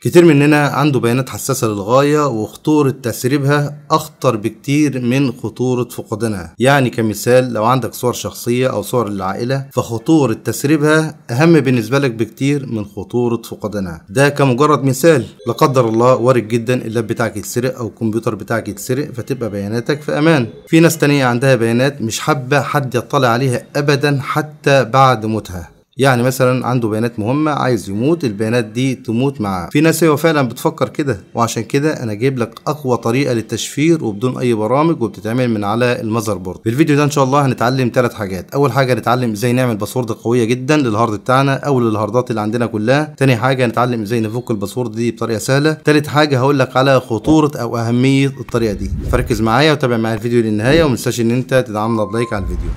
كتير مننا عنده بيانات حساسة للغاية وخطورة تسريبها أخطر بكتير من خطورة فقدانها يعني كمثال لو عندك صور شخصية أو صور للعائلة فخطورة تسريبها أهم بالنسبة لك بكتير من خطورة فقدانها ده كمجرد مثال لا قدر الله وارد جدا اللاب بتاعك يتسرق أو الكمبيوتر بتاعك يتسرق فتبقى بياناتك في أمان في ناس تانية عندها بيانات مش حابة حد يطلع عليها أبدا حتى بعد موتها يعني مثلا عنده بيانات مهمه عايز يموت البيانات دي تموت معاه في ناس هي فعلا بتفكر كده وعشان كده انا جايب لك اقوى طريقه للتشفير وبدون اي برامج وبتتعمل من على المذر بورد في الفيديو ده ان شاء الله هنتعلم ثلاث حاجات اول حاجه نتعلم ازاي نعمل باسورد قويه جدا للهارد بتاعنا او للهاردات اللي عندنا كلها تاني حاجه هنتعلم ازاي نفك الباسورد دي بطريقه سهله تالت حاجه هقول لك على خطوره او اهميه الطريقه دي فركز معايا وتابع معايا الفيديو للنهايه وما تنساش ان انت تدعمنا بلايك على الفيديو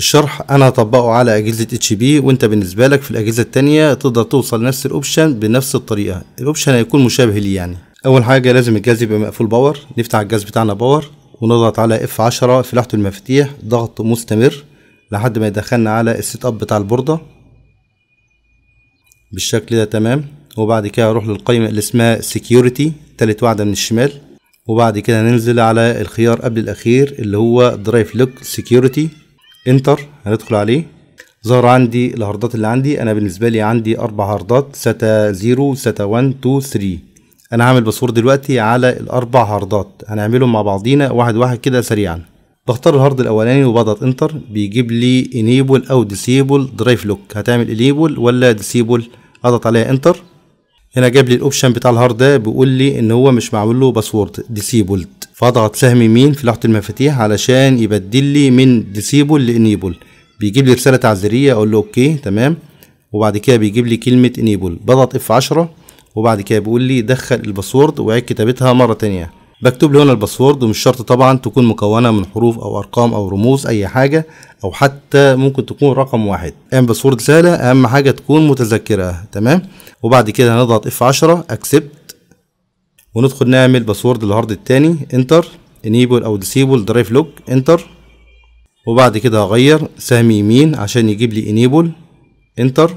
الشرح انا هطبقه على اجهزه اتش بي وانت بالنسبه لك في الاجهزه الثانيه تقدر توصل نفس الاوبشن بنفس الطريقه الاوبشن هيكون مشابه ليه يعني اول حاجه لازم الجهاز يبقى مقفول باور نفتح الجهاز بتاعنا باور ونضغط على اف 10 في لوحه المفاتيح ضغط مستمر لحد ما يدخلنا على السيت اب بتاع البورده بالشكل ده تمام وبعد كده هروح للقائمه اللي اسمها سكيورتي تالت واحده من الشمال وبعد كده ننزل على الخيار قبل الاخير اللي هو درايف لوك سكيورتي انتر هندخل عليه ظهر عندي الهاردات اللي عندي انا بالنسبه لي عندي اربع هاردات ساتا 0 ساتا 1 2 3 انا هعمل باسورد دلوقتي على الاربع هاردات هنعملهم مع بعضينا واحد واحد كده سريعا بختار الهارد الاولاني وبضغط انتر بيجيب لي انيبل او ديسيبل درايف لوك هتعمل انيبل ولا ديسيبل اضغط عليها انتر هنا جاب لي الاوبشن بتاع الهارد ده بيقول لي ان هو مش معمول له باسورد ديسيبلد فاضغط سهم يمين في لوحة المفاتيح علشان يبدل لي من ديسيبل لانيبل بيجيب لي رسالة تعذيرية اقول له اوكي تمام وبعد كده بيجيب لي كلمة انيبل بضغط اف 10 وبعد كده بيقول لي دخل الباسورد وعيد كتابتها مرة تانية بكتب له هنا الباسورد ومش شرط طبعا تكون مكونة من حروف او ارقام او رموز اي حاجة او حتى ممكن تكون رقم واحد اهم باسورد سهلة اهم حاجة تكون متذكرة تمام وبعد كده هنضغط اف 10 اكسبت وندخل نعمل باسورد الهارد التاني انتر انيبل او ديسيبل درايف لوج انتر وبعد كده هغير سهم يمين عشان يجيب لي انيبل انتر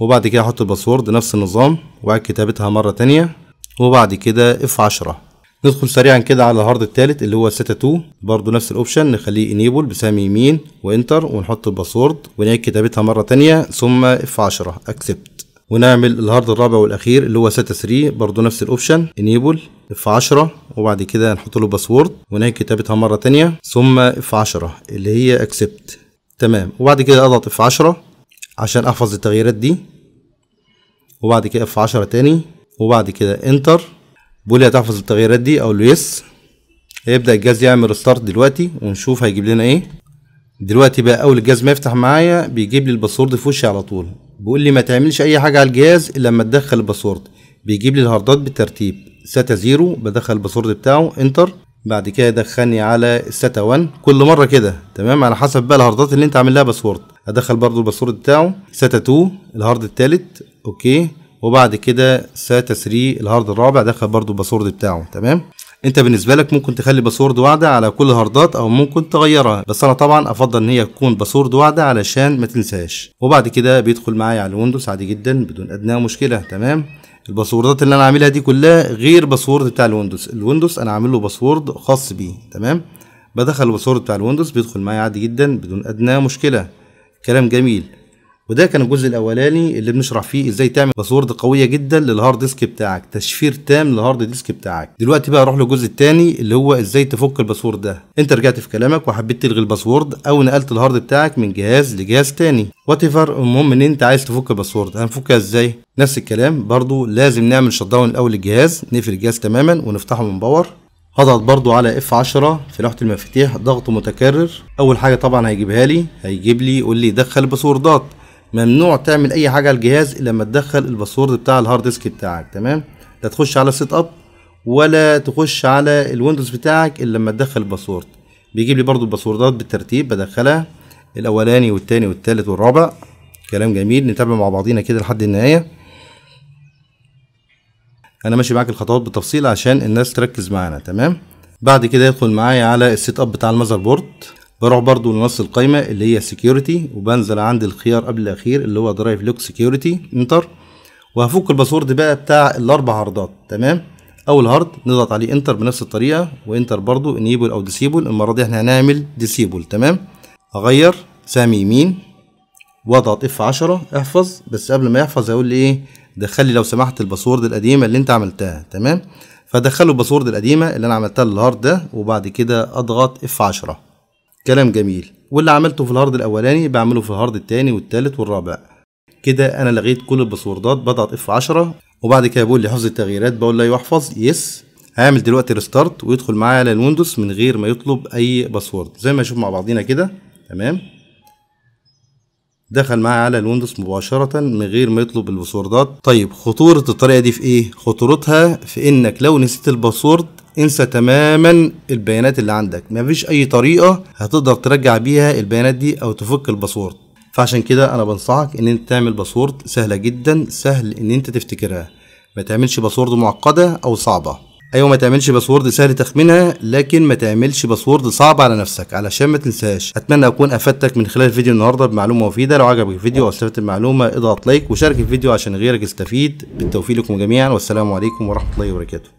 وبعد كده احط الباسورد نفس النظام واعيد كتابتها مرة تانية وبعد كده اف عشرة ندخل سريعا كده على الهارد التالت اللي هو ستا 2 برضو نفس الاوبشن نخليه انيبل بسهم يمين وانتر ونحط الباسورد ونعيد كتابتها مرة تانية ثم اف عشرة اكسبت ونعمل الهارد الرابع والاخير اللي هو ساتا 3 برضو نفس الاوبشن انيبل اف 10 وبعد كده نحط له باسورد ونعيد كتابتها مره تانية ثم اف 10 اللي هي اكسبت تمام وبعد كده اضغط اف 10 عشان احفظ التغييرات دي وبعد كده اف 10 تاني وبعد كده انتر بيقول لي هتحفظ التغييرات دي اقول له يس هيبدا الجهاز يعمل ريستارت دلوقتي ونشوف هيجيب لنا ايه دلوقتي بقى اول الجهاز ما يفتح معايا بيجيب لي الباسورد في وشي على طول بيقول لي ما تعملش اي حاجه على الجهاز الا لما تدخل الباسورد بيجيب لي الهاردات بالترتيب ساتا زيرو بدخل الباسورد بتاعه انتر بعد كده يدخلني على الساتا 1 كل مره كده تمام على حسب بقى الهاردات اللي انت عامل لها باسورد ادخل برضو الباسورد بتاعه ساتا 2 الهارد الثالث اوكي وبعد كده ساتا 3 الهارد الرابع دخل برضو الباسورد بتاعه تمام انت بالنسبه لك ممكن تخلي باسورد واحده على كل هاردات او ممكن تغيرها بس انا طبعا افضل ان هي تكون باسورد واحده علشان ما تنساش وبعد كده بيدخل معايا على الويندوز عادي جدا بدون ادنى مشكله تمام الباسوردات اللي انا عاملها دي كلها غير باسورد بتاع الويندوز الويندوز انا عامل له باسورد خاص بيه تمام بدخل الباسورد بتاع الويندوز بيدخل معايا عادي جدا بدون ادنى مشكله كلام جميل وده كان الجزء الاولاني اللي بنشرح فيه ازاي تعمل باسورد قويه جدا للهارد ديسك بتاعك تشفير تام للهارد ديسك بتاعك دلوقتي بقى اروح للجزء الثاني اللي هو ازاي تفك الباسورد ده انت رجعت في كلامك وحبيت تلغي الباسورد او نقلت الهارد بتاعك من جهاز لجهاز ثاني وات المهم ان انت عايز تفك الباسورد هنفكها ازاي نفس الكلام برضو لازم نعمل شت داون الاول للجهاز نقفل الجهاز تماما ونفتحه من باور هضغط برضو علي اف F10 في لوحة المفاتيح ضغط متكرر أول حاجة طبعا هيجيبها لي هيجيب لي يقول لي دخل باسوردات ممنوع تعمل اي حاجه على الجهاز الا لما تدخل الباسورد بتاع الهارد ديسك بتاعك تمام لا تخش على سيت اب ولا تخش على الويندوز بتاعك الا لما تدخل الباسورد بيجيب لي برضو الباسوردات بالترتيب بدخلها الاولاني والتاني والتالت والرابع كلام جميل نتابع مع بعضينا كده لحد النهايه انا ماشي معاك الخطوات بالتفصيل عشان الناس تركز معانا تمام بعد كده يدخل معايا على السيت اب بتاع المذر بورد بروح برضو لنص القايمة اللي هي سكيورتي وبنزل عند الخيار قبل الأخير اللي هو درايف لوك سكيورتي انتر وهفك الباسورد بقى بتاع الأربع هاردات تمام أول هارد نضغط عليه انتر بنفس الطريقة وانتر برضو انيبل أو ديسيبل المرة دي احنا هنعمل ديسيبل تمام أغير سامي يمين واضغط اف 10 احفظ بس قبل ما يحفظ هيقول لي ايه دخل لي لو سمحت الباسورد القديمه اللي انت عملتها تمام فدخله الباسورد القديمه اللي انا عملتها للهارد ده وبعد كده اضغط اف 10 كلام جميل واللي عملته في الهارد الاولاني بعمله في الهارد التاني والتالت والرابع كده انا لغيت كل الباسوردات بضغط اف 10 وبعد كده بقول لحفظ التغييرات بقول له يحفظ أيوة يس هعمل دلوقتي ريستارت ويدخل معايا على الويندوز من غير ما يطلب اي باسورد زي ما نشوف مع بعضينا كده تمام دخل معايا على الويندوز مباشرة من غير ما يطلب الباسوردات طيب خطورة الطريقة دي في ايه؟ خطورتها في انك لو نسيت الباسورد انسى تماما البيانات اللي عندك مفيش اي طريقه هتقدر ترجع بيها البيانات دي او تفك الباسورد فعشان كده انا بنصحك ان انت تعمل باسورد سهله جدا سهل ان انت تفتكرها ما تعملش باسورد معقده او صعبه ايوه ما تعملش باسورد سهل تخمينها لكن ما تعملش باسورد صعب على نفسك علشان ما تنساش اتمنى اكون افدتك من خلال الفيديو النهارده بمعلومه مفيده لو عجبك الفيديو او استفدت المعلومه اضغط لايك وشارك الفيديو عشان غيرك يستفيد بالتوفيق لكم جميعا والسلام عليكم ورحمه الله وبركاته